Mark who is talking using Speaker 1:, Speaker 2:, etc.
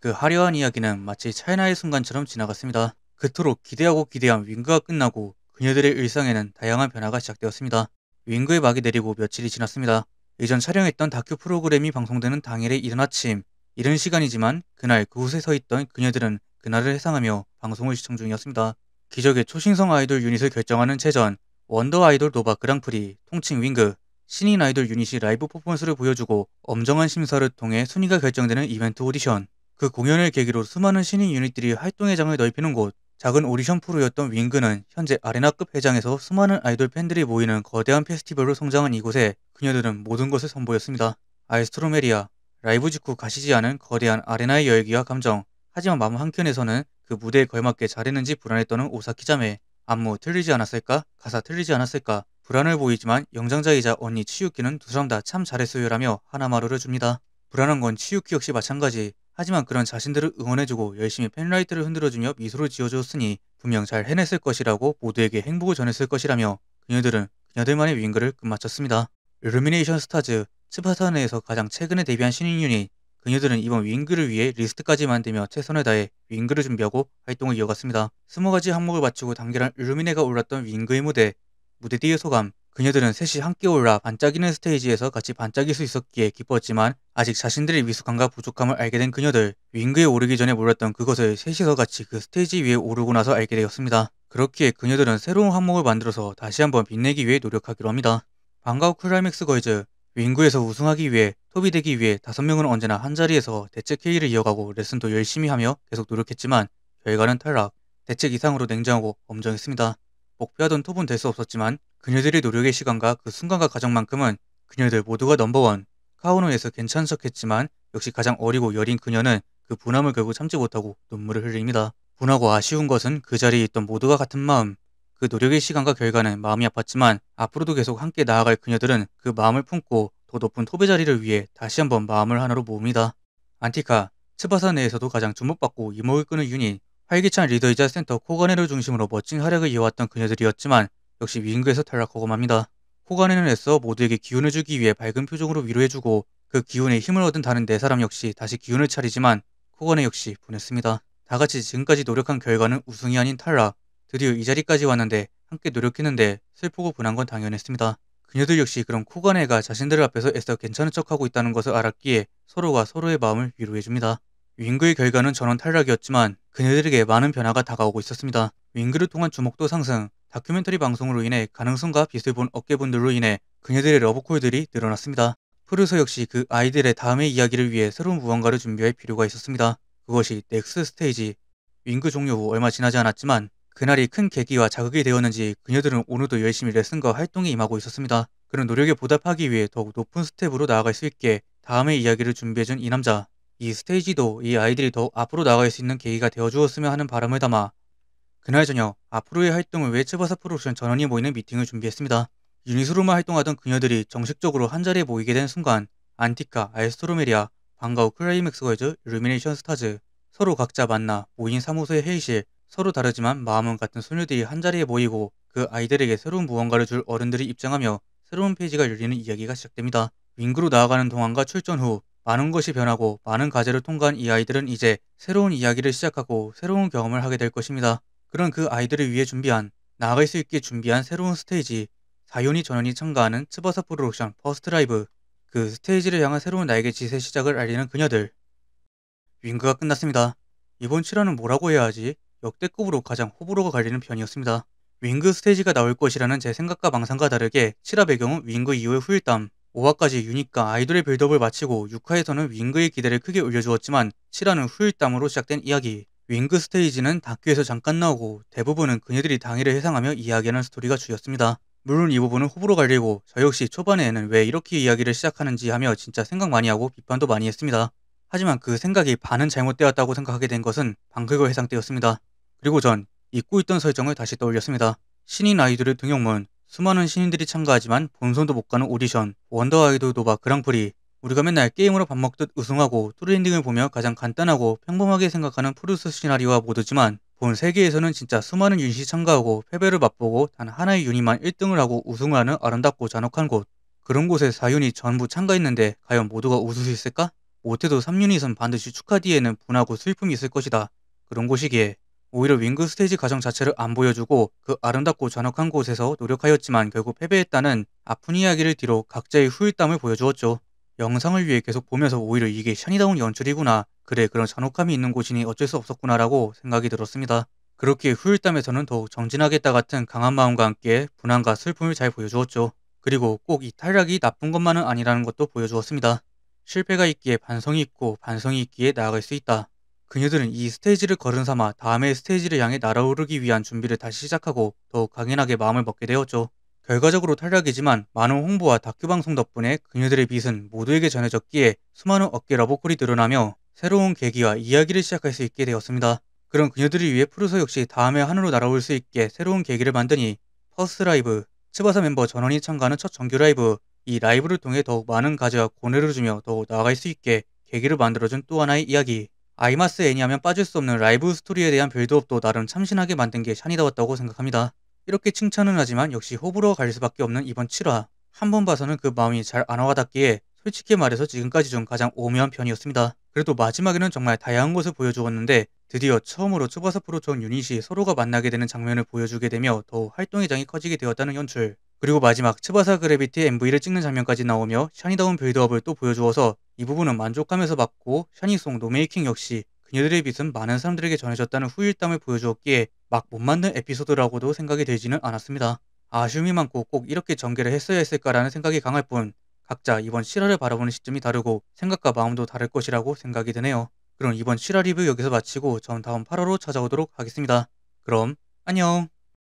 Speaker 1: 그 화려한 이야기는 마치 차이나의 순간처럼 지나갔습니다. 그토록 기대하고 기대한 윙그가 끝나고 그녀들의 일상에는 다양한 변화가 시작되었습니다. 윙그의 막이 내리고 며칠이 지났습니다. 예전 촬영했던 다큐 프로그램이 방송되는 당일의 이른 아침, 이른 시간이지만 그날 그곳에 서 있던 그녀들은 그날을 회상하며 방송을 시청 중이었습니다. 기적의 초신성 아이돌 유닛을 결정하는 체전, 원더 아이돌 노바 그랑프리, 통칭 윙그, 신인 아이돌 유닛이 라이브 퍼포먼스를 보여주고 엄정한 심사를 통해 순위가 결정되는 이벤트 오디션, 그 공연을 계기로 수많은 신인 유닛들이 활동의 장을 넓히는 곳, 작은 오디션 프로였던 윙그는 현재 아레나급 회장에서 수많은 아이돌 팬들이 모이는 거대한 페스티벌로 성장한 이곳에 그녀들은 모든 것을 선보였습니다. 아이스트로메리아, 라이브 직후 가시지 않은 거대한 아레나의 열기와 감정, 하지만 마음 한켠에서는 그 무대에 걸맞게 잘했는지 불안했던 오사키자매, 안무 틀리지 않았을까? 가사 틀리지 않았을까? 불안을 보이지만 영장자이자 언니 치유키는 두 사람 다 참 잘했어요라며 하나마루를 줍니다. 불안한 건 치유키 역시 마찬가지 하지만 그런 자신들을 응원해주고 열심히 팬라이트를 흔들어주며 미소를 지어주었으니 분명 잘 해냈을 것이라고 모두에게 행복을 전했을 것이라며 그녀들은 그녀들만의 윙글을 끝마쳤습니다. 루미네이션 스타즈, 스파타 네에서 가장 최근에 데뷔한 신인 유닛, 그녀들은 이번 윙글을 위해 리스트까지 만들며 최선을 다해 윙글을 준비하고 활동을 이어갔습니다. 스무 가지 항목을 마치고 단결한 루미네가 올랐던 윙글의 무대, 무대 뒤의 소감, 그녀들은 셋이 함께 올라 반짝이는 스테이지에서 같이 반짝일 수 있었기에 기뻤지만 아직 자신들의 미숙함과 부족함을 알게 된 그녀들, 윙그에 오르기 전에 몰랐던 그것을 셋이서 같이 그 스테이지 위에 오르고 나서 알게 되었습니다. 그렇기에 그녀들은 새로운 항목을 만들어서 다시 한번 빛내기 위해 노력하기로 합니다. 방과 후 클라이맥스 거이즈, 윙그에서 우승하기 위해 톱이 되기 위해 다섯 명은 언제나 한자리에서 대책 회의를 이어가고 레슨도 열심히 하며 계속 노력했지만 결과는 탈락, 대책 이상으로 냉정하고 엄정했습니다. 목표하던 톱은 될 수 없었지만 그녀들의 노력의 시간과 그 순간과 가정만큼은 그녀들 모두가 넘버원. 카오노에서 괜찮석했지만 역시 가장 어리고 여린 그녀는 그 분함을 결국 참지 못하고 눈물을 흘립니다. 분하고 아쉬운 것은 그 자리에 있던 모두가 같은 마음. 그 노력의 시간과 결과는 마음이 아팠지만 앞으로도 계속 함께 나아갈 그녀들은 그 마음을 품고 더 높은 토배 자리를 위해 다시 한번 마음을 하나로 모읍니다. 안티카, 츠바사 내에서도 가장 주목받고 이목을 끄는 유닛, 활기찬 리더이자 센터 코가네를 중심으로 멋진 활약을 이어왔던 그녀들이었지만 역시 윙그에서 탈락하고 맙니다. 호가네는 애써 모두에게 기운을 주기 위해 밝은 표정으로 위로해주고 그 기운에 힘을 얻은 다른 네 사람 역시 다시 기운을 차리지만 코가네 역시 보냈습니다 다같이 지금까지 노력한 결과는 우승이 아닌 탈락. 드디어 이 자리까지 왔는데 함께 노력했는데 슬프고 분한 건 당연했습니다. 그녀들 역시 그런 코가네가 자신들 앞에서 애써 괜찮은 척하고 있다는 것을 알았기에 서로가 서로의 마음을 위로해줍니다. 윙그의 결과는 전원 탈락이었지만 그녀들에게 많은 변화가 다가오고 있었습니다. 윙그를 통한 주목도 상승, 다큐멘터리 방송으로 인해 가능성과 빛을 본 어깨분들로 인해 그녀들의 러브콜들이 늘어났습니다. 프루서 역시 그 아이들의 다음의 이야기를 위해 새로운 무언가를 준비할 필요가 있었습니다. 그것이 넥스 스테이지, 윙그 종료 후 얼마 지나지 않았지만 그날이 큰 계기와 자극이 되었는지 그녀들은 오늘도 열심히 레슨과 활동에 임하고 있었습니다. 그런 노력에 보답하기 위해 더욱 높은 스텝으로 나아갈 수 있게 다음의 이야기를 준비해준 이 남자. 이 스테이지도 이 아이들이 더 앞으로 나아갈 수 있는 계기가 되어주었으면 하는 바람을 담아 그날 저녁 앞으로의 활동을 위해 츠바사 프로덕션 전원이 모이는 미팅을 준비했습니다. 유닛으로만 활동하던 그녀들이 정식적으로 한자리에 모이게 된 순간 안티카, 알스토로메리아, 방가우 클라이맥스 걸즈, 루미네이션 스타즈 서로 각자 만나 모인 사무소의 회의실 서로 다르지만 마음은 같은 소녀들이 한자리에 모이고 그 아이들에게 새로운 무언가를 줄 어른들이 입장하며 새로운 페이지가 열리는 이야기가 시작됩니다. 윙그로 나아가는 동안과 출전 후 많은 것이 변하고 많은 과제를 통과한 이 아이들은 이제 새로운 이야기를 시작하고 새로운 경험을 하게 될 것입니다. 그런 그 아이들을 위해 준비한 나아갈 수 있게 준비한 새로운 스테이지 사연이 전원이 참가하는 츠바사 프로덕션 퍼스트 라이브 그 스테이지를 향한 새로운 나에게 지세 시작을 알리는 그녀들 윙그가 끝났습니다. 이번 7화는 뭐라고 해야 하지 역대급으로 가장 호불호가 갈리는 편이었습니다. 윙그 스테이지가 나올 것이라는 제 생각과 망상과 다르게 7화 배경은 윙그 이후의 후일담 5화까지 유닛과 아이돌의 빌드업을 마치고 6화에서는 윙그의 기대를 크게 올려주었지만 7화는 후일담으로 시작된 이야기 윙그 스테이지는 다큐에서 잠깐 나오고 대부분은 그녀들이 당일을 회상하며 이야기하는 스토리가 주였습니다. 물론 이 부분은 호불호 갈리고 저 역시 초반에는 왜 이렇게 이야기를 시작하는지 하며 진짜 생각 많이 하고 비판도 많이 했습니다. 하지만 그 생각이 반은 잘못되었다고 생각하게 된 것은 방글거 회상 때였습니다. 그리고 전 잊고 있던 설정을 다시 떠올렸습니다. 신인 아이돌의 등용문, 수많은 신인들이 참가하지만 본선도 못 가는 오디션, 원더 아이돌 노바 그랑프리, 우리가 맨날 게임으로 밥 먹듯 우승하고 트렌딩을 보며 가장 간단하고 평범하게 생각하는 프루스 시나리오와 모두지만본 세계에서는 진짜 수많은 윤닛이 참가하고 패배를 맛보고 단 하나의 윤이만 1등을 하고 우승하는 을 아름답고 잔혹한 곳. 그런 곳에 4윤이 전부 참가했는데 과연 모두가 웃을 수 있을까? 못해도 3윤이선 반드시 축하 뒤에는 분하고 슬픔이 있을 것이다. 그런 곳이기에 오히려 윙그 스테이지 과정 자체를 안 보여주고 그 아름답고 잔혹한 곳에서 노력하였지만 결국 패배했다는 아픈 이야기를 뒤로 각자의 후일담을 보여주었죠. 영상을 위해 계속 보면서 오히려 이게 샤니다운 연출이구나 그래 그런 잔혹함이 있는 곳이니 어쩔 수 없었구나 라고 생각이 들었습니다. 그렇게 후일담에서는 더욱 정진하겠다 같은 강한 마음과 함께 분한과 슬픔을 잘 보여주었죠. 그리고 꼭 이 탈락이 나쁜 것만은 아니라는 것도 보여주었습니다. 실패가 있기에 반성이 있고 반성이 있기에 나아갈 수 있다. 그녀들은 이 스테이지를 걸은 삼아 다음의 스테이지를 향해 날아오르기 위한 준비를 다시 시작하고 더욱 강인하게 마음을 먹게 되었죠. 결과적으로 탈락이지만 많은 홍보와 다큐방송 덕분에 그녀들의 빛은 모두에게 전해졌기에 수많은 어깨 러브콜이 늘어나며 새로운 계기와 이야기를 시작할 수 있게 되었습니다. 그런 그녀들을 위해 프루소 역시 다음에 하늘로 날아올 수 있게 새로운 계기를 만드니 퍼스 라이브, 치바사 멤버 전원이 참가하는 첫 정규 라이브, 이 라이브를 통해 더욱 많은 가지와 고뇌를 주며 더욱 나아갈 수 있게 계기를 만들어준 또 하나의 이야기. 아이마스 애니하면 빠질 수 없는 라이브 스토리에 대한 빌드업도 나름 참신하게 만든 게 샤니다웠다고 생각합니다. 이렇게 칭찬은 하지만 역시 호불호 가갈릴 수밖에 없는 이번 7화. 한 번 봐서는 그 마음이 잘 안 와닿기에 솔직히 말해서 지금까지 중 가장 오묘한 편이었습니다. 그래도 마지막에는 정말 다양한 것을 보여주었는데 드디어 처음으로 초바사프로전 유닛이 서로가 만나게 되는 장면을 보여주게 되며 더욱 활동의 장이 커지게 되었다는 연출. 그리고 마지막 츠바사 그래비티 MV를 찍는 장면까지 나오며 샤니다운 빌드업을 또 보여주어서 이 부분은 만족하면서 봤고 샤니송 노메이킹 역시 그녀들의 빛은 많은 사람들에게 전해졌다는 후일담을 보여주었기에 막못 맞는 에피소드라고도 생각이 되지는 않았습니다. 아쉬움이 많고 꼭 이렇게 전개를 했어야 했을까라는 생각이 강할 뿐 각자 이번 실화를 바라보는 시점이 다르고 생각과 마음도 다를 것이라고 생각이 드네요. 그럼 이번 실화 리뷰 여기서 마치고 전 다음 8화로 찾아오도록 하겠습니다. 그럼 안녕!